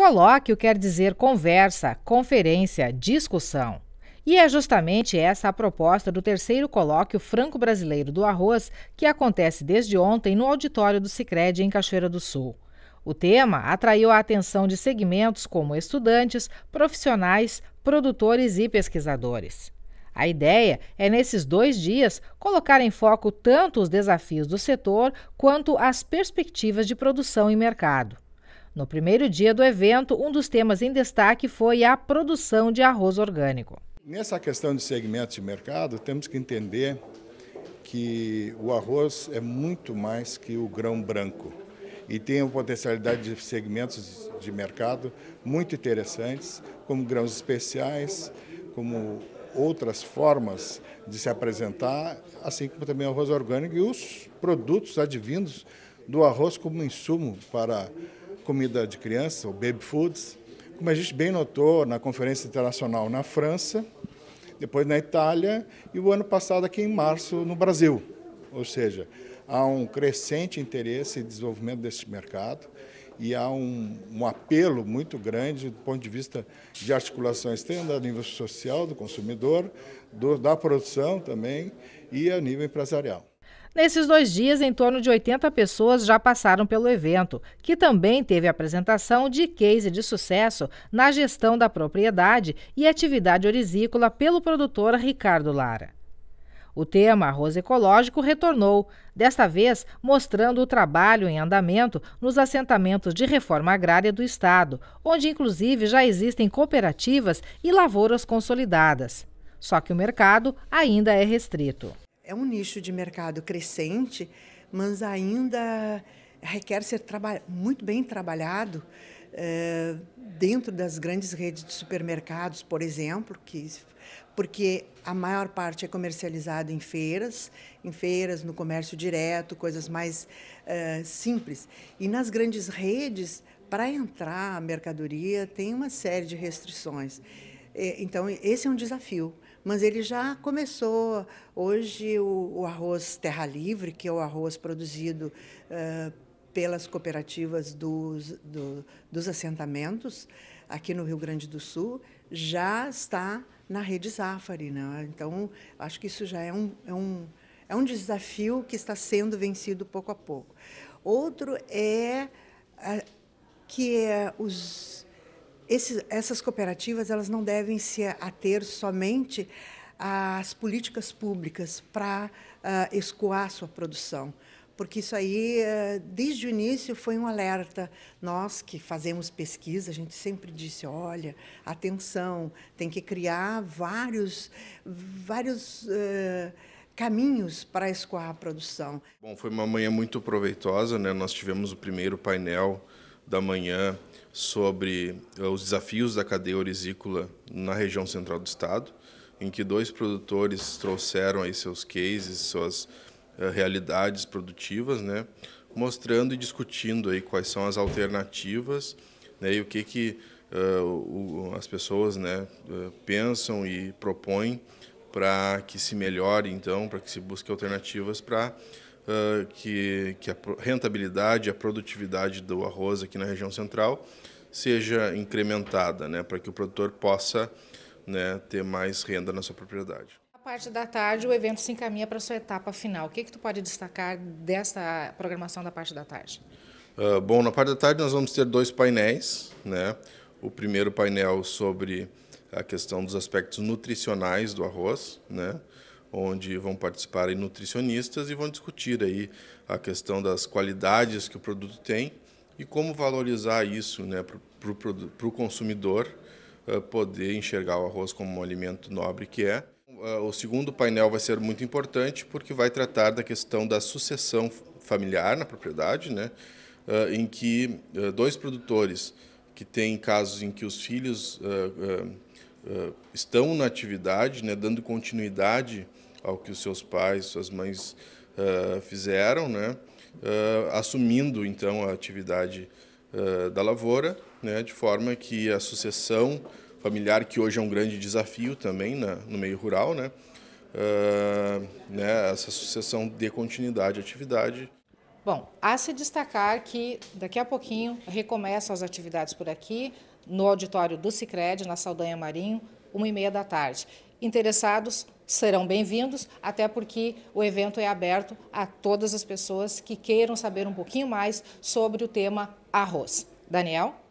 Colóquio quer dizer conversa, conferência, discussão. E é justamente essa a proposta do terceiro colóquio franco-brasileiro do arroz, que acontece desde ontem no auditório do Sicredi em Cachoeira do Sul. O tema atraiu a atenção de segmentos como estudantes, profissionais, produtores e pesquisadores. A ideia é, nesses dois dias, colocar em foco tanto os desafios do setor quanto as perspectivas de produção e mercado. No primeiro dia do evento, um dos temas em destaque foi a produção de arroz orgânico. Nessa questão de segmentos de mercado, temos que entender que o arroz é muito mais que o grão branco e tem uma potencialidade de segmentos de mercado muito interessantes, como grãos especiais, como outras formas de se apresentar, assim como também o arroz orgânico e os produtos advindos do arroz como insumo para comida de criança, o Baby Foods, como a gente bem notou na Conferência Internacional na França, depois na Itália e o ano passado aqui em março no Brasil. Ou seja, há um crescente interesse e desenvolvimento desse mercado e há um, um, apelo muito grande do ponto de vista de articulações, tanto a nível social do consumidor, do, da produção também e a nível empresarial. Nesses dois dias, em torno de 80 pessoas já passaram pelo evento, que também teve apresentação de case de sucesso na gestão da propriedade e atividade orizícola pelo produtor Ricardo Lara. O tema arroz ecológico retornou, desta vez mostrando o trabalho em andamento nos assentamentos de reforma agrária do Estado, onde inclusive já existem cooperativas e lavouras consolidadas. Só que o mercado ainda é restrito é um nicho de mercado crescente, mas ainda requer ser muito bem trabalhado é, dentro das grandes redes de supermercados, por exemplo, que, porque a maior parte é comercializado em feiras, em feiras, no comércio direto, coisas mais é, simples. E nas grandes redes, para entrar a mercadoria, tem uma série de restrições. É, então, esse é um desafio. Mas ele já começou. Hoje, o, o arroz Terra Livre, que é o arroz produzido uh, pelas cooperativas dos, do, dos assentamentos aqui no Rio Grande do Sul, já está na rede Zafari. Né? Então, acho que isso já é um, é, um, é um desafio que está sendo vencido pouco a pouco. Outro é, que é os essas cooperativas elas não devem se ater somente às políticas públicas para uh, ah, escoar sua produção, porque isso aí, eh, desde o início, foi um alerta. Nós que fazemos pesquisa, a gente sempre disse: olha, atenção, tem que criar vários, vários uh, caminhos para escoar a produção. Bom, foi uma manhã muito proveitosa, né? Nós tivemos o primeiro painel da manhã sobre eh, os desafios da cadeia orizícola na região central do estado, em que dois produtores trouxeram aí seus cases, suas eh, realidades produtivas, né, mostrando e discutindo aí quais são as alternativas né, e o que que uh, o, as pessoas né, uh, pensam e propõem para que se melhore então, para que se busque alternativas para que, que a rentabilidade, a produtividade do arroz aqui na região central seja incrementada, né, para que o produtor possa né, ter mais renda na sua propriedade. A parte da tarde, o evento se encaminha para a sua etapa final. O que, que tu pode destacar dessa programação da parte da tarde? Uh, bom, na parte da tarde nós vamos ter dois painéis. Né? O primeiro painel sobre a questão dos aspectos nutricionais do arroz, né? onde vão participar aí, nutricionistas e vão discutir aí a questão das qualidades que o produto tem e como valorizar isso né, para o consumidor uh, poder enxergar o arroz como um alimento nobre que é. Uh, o segundo painel vai ser muito importante porque vai tratar da questão da sucessão familiar na propriedade, né, uh, em que dois produtores que têm casos em que os filhos uh, estão na atividade, né, dando continuidade ao que os seus pais, suas mães uh, fizeram, né, uh, assumindo então a atividade da lavoura, né, de forma que a sucessão familiar, que hoje é um grande desafio também na, né, no meio rural, né, né, essa sucessão dê continuidade à atividade. Bom, há se destacar que daqui a pouquinho recomeçam as atividades por aqui no auditório do Sicredi na Saldanha Marinho, uma e meia da tarde. Interessados serão bem-vindos, até porque o evento é aberto a todas as pessoas que queiram saber um pouquinho mais sobre o tema arroz. Daniel?